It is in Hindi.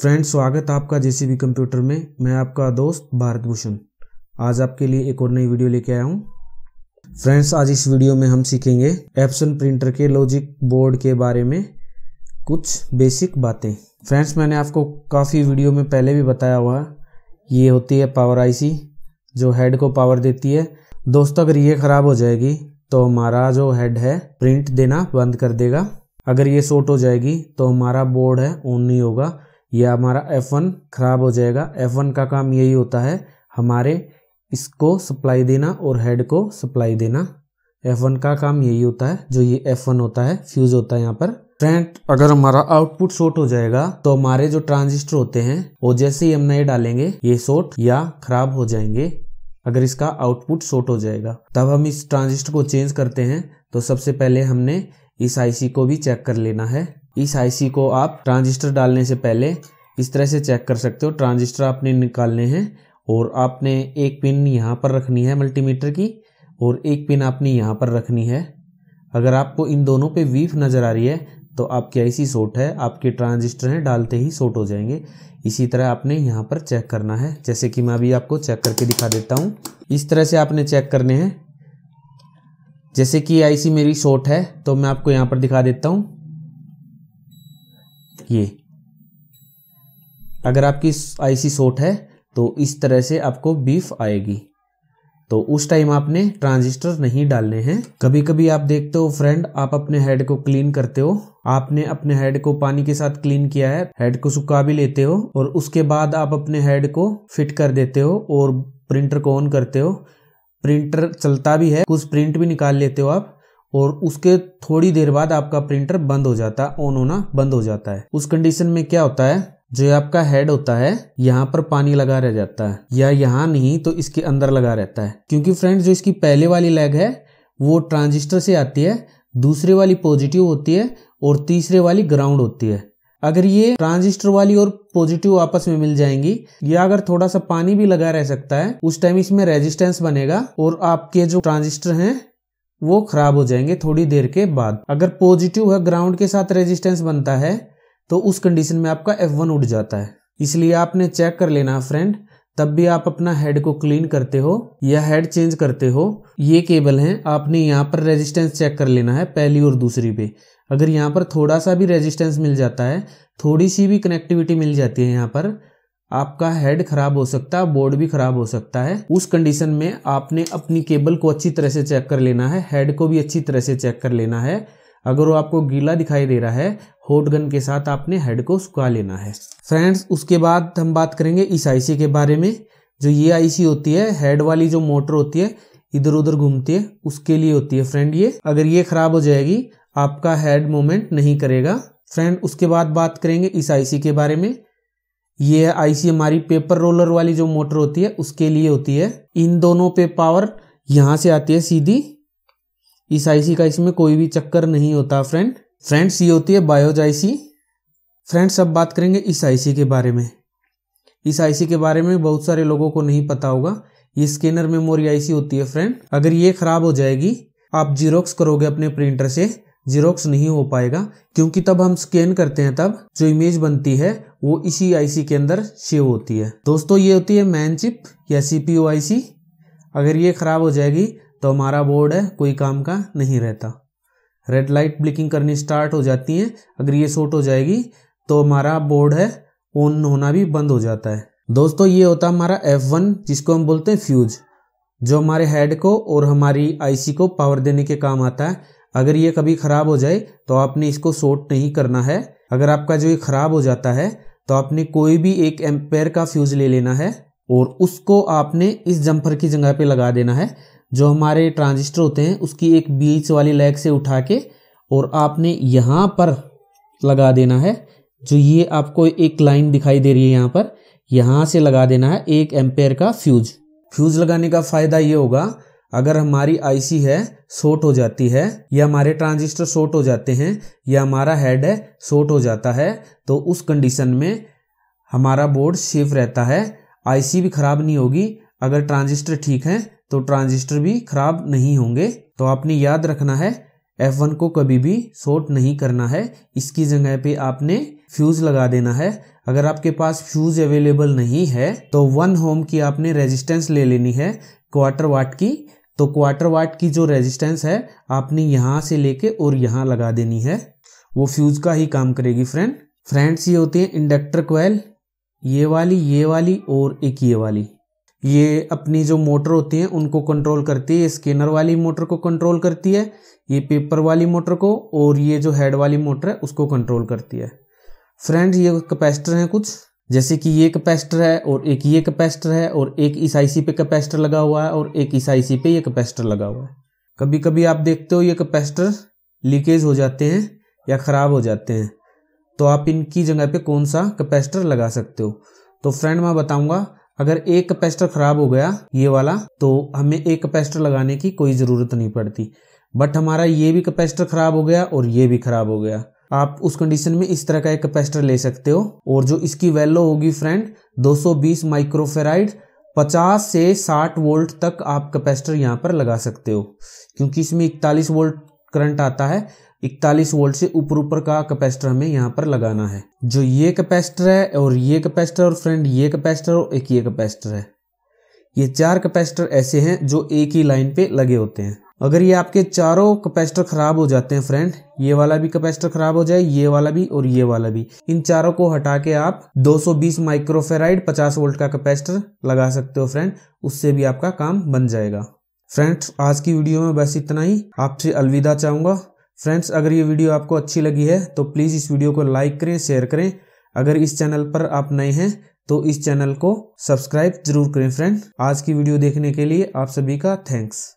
फ्रेंड्स स्वागत आपका जेसीबी कंप्यूटर में मैं आपका दोस्त भारत भूषण आज आपके लिए एक और नई वीडियो लेके आया हूँ फ्रेंड्स आज इस वीडियो में हम सीखेंगे एप्सन प्रिंटर के लॉजिक बोर्ड के बारे में कुछ बेसिक बातें फ्रेंड्स मैंने आपको काफ़ी वीडियो में पहले भी बताया हुआ ये होती है पावर आई जो हेड को पावर देती है दोस्तों अगर ये ख़राब हो जाएगी तो हमारा जो हेड है प्रिंट देना बंद कर देगा अगर ये शॉर्ट हो जाएगी तो हमारा बोर्ड है ऑन नहीं होगा यह हमारा एफ वन ख़राब हो जाएगा एफ वन का काम यही होता है हमारे इसको सप्लाई देना और हेड को सप्लाई देना एफ वन का काम यही होता है जो ये एफ वन होता है फ्यूज होता है यहाँ पर फ्रेंड अगर हमारा आउटपुट शॉर्ट हो जाएगा तो हमारे जो ट्रांजिस्टर होते हैं वो जैसे ही हम नए डालेंगे ये शॉर्ट या खराब हो जाएंगे अगर इसका आउटपुट शॉर्ट हो जाएगा तब हम इस ट्रांजिस्टर को चेंज करते हैं तो सबसे पहले हमने इस आईसी को भी चेक कर लेना है इस आईसी को आप ट्रांजिस्टर डालने से पहले इस तरह से चेक कर सकते हो ट्रांजिस्टर आपने निकालने हैं और आपने एक पिन यहाँ पर रखनी है मल्टीमीटर की और एक पिन आपने यहाँ पर रखनी है अगर आपको इन दोनों पे वीफ नज़र आ रही है तो आपकी आईसी शॉर्ट है आपके ट्रांजिस्टर हैं डालते ही शॉर्ट हो जाएंगे इसी तरह आपने यहाँ पर चेक करना है जैसे कि मैं अभी आपको चेक करके दिखा देता हूँ इस तरह से आपने चेक करने हैं जैसे कि आईसी मेरी शॉर्ट है तो मैं आपको यहाँ पर दिखा देता हूँ ये अगर आपकी आईसी शॉर्ट है तो इस तरह से आपको बीफ आएगी तो उस टाइम आपने ट्रांजिस्टर नहीं डालने हैं कभी कभी आप देखते हो फ्रेंड आप अपने हेड को क्लीन करते हो आपने अपने हेड को पानी के साथ क्लीन किया है हेड को सुखा भी लेते हो और उसके बाद आप अपने हेड को फिट कर देते हो और प्रिंटर को ऑन करते हो प्रिंटर चलता भी है कुछ प्रिंट भी निकाल लेते हो आप और उसके थोड़ी देर बाद आपका प्रिंटर बंद हो जाता है ऑन होना बंद हो जाता है उस कंडीशन में क्या होता है जो आपका हेड होता है यहाँ पर पानी लगा रह जाता है या यहाँ नहीं तो इसके अंदर लगा रहता है क्योंकि फ्रेंड्स जो इसकी पहले वाली लेग है वो ट्रांजिस्टर से आती है दूसरे वाली पॉजिटिव होती है और तीसरे वाली ग्राउंड होती है अगर ये ट्रांजिस्टर वाली और पॉजिटिव आपस में मिल जाएंगी या अगर थोड़ा सा पानी भी लगा रह सकता है उस टाइम इसमें रेजिस्टेंस बनेगा और आपके जो ट्रांजिस्टर हैं वो खराब हो जाएंगे थोड़ी देर के बाद अगर पॉजिटिव है ग्राउंड के साथ रेजिस्टेंस बनता है तो उस कंडीशन में आपका एफ वन उठ जाता है इसलिए आपने चेक कर लेना फ्रेंड तब भी आप अपना हेड को क्लीन करते हो या हेड चेंज करते हो ये केबल है आपने यहाँ पर रेजिस्टेंस चेक कर लेना है पहली और दूसरी पे अगर यहाँ पर थोड़ा सा भी रेजिस्टेंस मिल जाता है थोड़ी सी भी कनेक्टिविटी मिल जाती है यहाँ पर आपका हेड खराब हो सकता है बोर्ड भी खराब हो सकता है उस कंडीशन में आपने अपनी केबल को अच्छी तरह से चेक कर लेना है हेड को भी अच्छी तरह से चेक कर लेना है अगर वो आपको गीला दिखाई दे रहा है हॉट गन के साथ आपने हेड को सुखा लेना है फ्रेंड्स उसके बाद हम बात करेंगे इस e आईसी के बारे में जो ये आईसी होती है हेड वाली जो मोटर होती है इधर उधर घूमती है उसके लिए होती है फ्रेंड ये अगर ये खराब हो जाएगी आपका हेड मोमेंट नहीं करेगा फ्रेंड उसके बाद बात करेंगे इस e आईसी के बारे में ये आईसी हमारी पेपर रोलर वाली जो मोटर होती है उसके लिए होती है इन दोनों पे पावर यहां से आती है सीधी इस आईसी का इसमें कोई भी चक्कर नहीं होता फ्रेंड फ्रेंड्स ये होती है बायोज आईसी फ्रेंड्स अब बात करेंगे इस आईसी के बारे में इस आईसी के बारे में बहुत सारे लोगों को नहीं पता होगा ये स्कैनर मेमोरी आईसी होती है फ्रेंड अगर ये खराब हो जाएगी आप जीरोक्स करोगे अपने प्रिंटर से जीरोक्स नहीं हो पाएगा क्योंकि तब हम स्कैन करते हैं तब जो इमेज बनती है वो इसी आईसी के अंदर सेव होती है दोस्तों ये होती है मैन चिप या सीपीयू आईसी अगर ये खराब हो जाएगी तो हमारा बोर्ड है कोई काम का नहीं रहता रेड लाइट ब्लिकिंग करनी स्टार्ट हो जाती है अगर ये शॉर्ट हो जाएगी तो हमारा बोर्ड है ऑन होना भी बंद हो जाता है दोस्तों ये होता हमारा वन जिसको हम बोलते हैं फ्यूज जो हमारे हेड को और हमारी आईसी को पावर देने के काम आता है अगर ये कभी ख़राब हो जाए तो आपने इसको शॉर्ट नहीं करना है अगर आपका जो ये ख़राब हो जाता है तो आपने कोई भी एक एम्पेयर का फ्यूज़ ले लेना है और उसको आपने इस जम्पर की जगह पे लगा देना है जो हमारे ट्रांजिस्टर होते हैं उसकी एक बीच वाली लैग से उठा के और आपने यहाँ पर लगा देना है जो ये आपको एक लाइन दिखाई दे रही है यहाँ पर यहाँ से लगा देना है एक एम्पेयर का फ्यूज फ्यूज लगाने का फ़ायदा ये होगा अगर हमारी आईसी है शॉर्ट हो जाती है या हमारे ट्रांजिस्टर शॉर्ट हो जाते हैं या हमारा हेड है शॉर्ट हो जाता है तो उस कंडीशन में हमारा बोर्ड सेफ रहता है आईसी भी खराब नहीं होगी अगर ट्रांजिस्टर ठीक है तो ट्रांजिस्टर भी खराब नहीं होंगे तो आपने याद रखना है F1 को कभी भी शॉर्ट नहीं करना है इसकी जगह पे आपने फ्यूज लगा देना है अगर आपके पास फ्यूज अवेलेबल नहीं है तो वन होम की आपने रेजिस्टेंस ले लेनी है क्वार्टर वाट की तो क्वार्टर वाट की जो रेजिस्टेंस है आपने यहाँ से लेके और यहाँ लगा देनी है वो फ्यूज का ही काम करेगी फ्रेंड फ्रेंड्स ये होती है इंडक्टर क्वेल ये वाली ये वाली और एक ये वाली ये अपनी जो मोटर होती है उनको कंट्रोल करती है स्कैनर वाली मोटर को कंट्रोल करती है ये पेपर वाली मोटर को और ये जो हेड वाली मोटर है उसको कंट्रोल करती है फ्रेंड्स ये कैपेसिटर हैं कुछ जैसे कि ये कैपेसिटर है और एक ये कैपेसिटर है और एक इस आईसी पे कैपेसिटर लगा हुआ है और एक इस आईसी पे ये कैपेसिटर लगा हुआ है कभी कभी आप देखते हो ये कैपेसिटर लीकेज हो जाते हैं या ख़राब हो जाते हैं तो आप इनकी जगह पे कौन सा कैपेसिटर लगा सकते हो तो फ्रेंड मैं बताऊंगा अगर एक कैपेसिटर ख़राब हो गया ये वाला तो हमें एक कैपेसिटर लगाने की कोई ज़रूरत नहीं पड़ती बट हमारा ये भी कैपेसिटर ख़राब हो गया और ये भी ख़राब हो गया आप उस कंडीशन में इस तरह का एक कैपेसिटर ले सकते हो और जो इसकी वैल्यू होगी फ्रेंड 220 माइक्रोफेराइड 50 से 60 वोल्ट तक आप कैपेसिटर यहाँ पर लगा सकते हो क्योंकि इसमें इकतालीस वोल्ट करंट आता है 41 वोल्ट से ऊपर ऊपर का कैपेसिटर हमें यहाँ पर लगाना है जो ये कैपेसिटर है और ये कैपेसिटर और फ्रेंड ये कैपेसिटर और एक ये कैपेसिटर है ये चार कैपेसिटर ऐसे हैं जो एक ही लाइन पे लगे होते हैं अगर ये आपके चारों कैपेसिटर खराब हो जाते हैं फ्रेंड ये वाला भी कैपेसिटर खराब हो जाए ये वाला भी और ये वाला भी इन चारों को हटा के आप 220 माइक्रोफेराइड 50 वोल्ट का कैपेसिटर लगा सकते हो फ्रेंड उससे भी आपका काम बन जाएगा फ्रेंड्स आज की वीडियो में बस इतना ही आपसे अलविदा चाहूंगा फ्रेंड्स अगर ये वीडियो आपको अच्छी लगी है तो प्लीज़ इस वीडियो को लाइक करें शेयर करें अगर इस चैनल पर आप नए हैं तो इस चैनल को सब्सक्राइब जरूर करें फ्रेंड आज की वीडियो देखने के लिए आप सभी का थैंक्स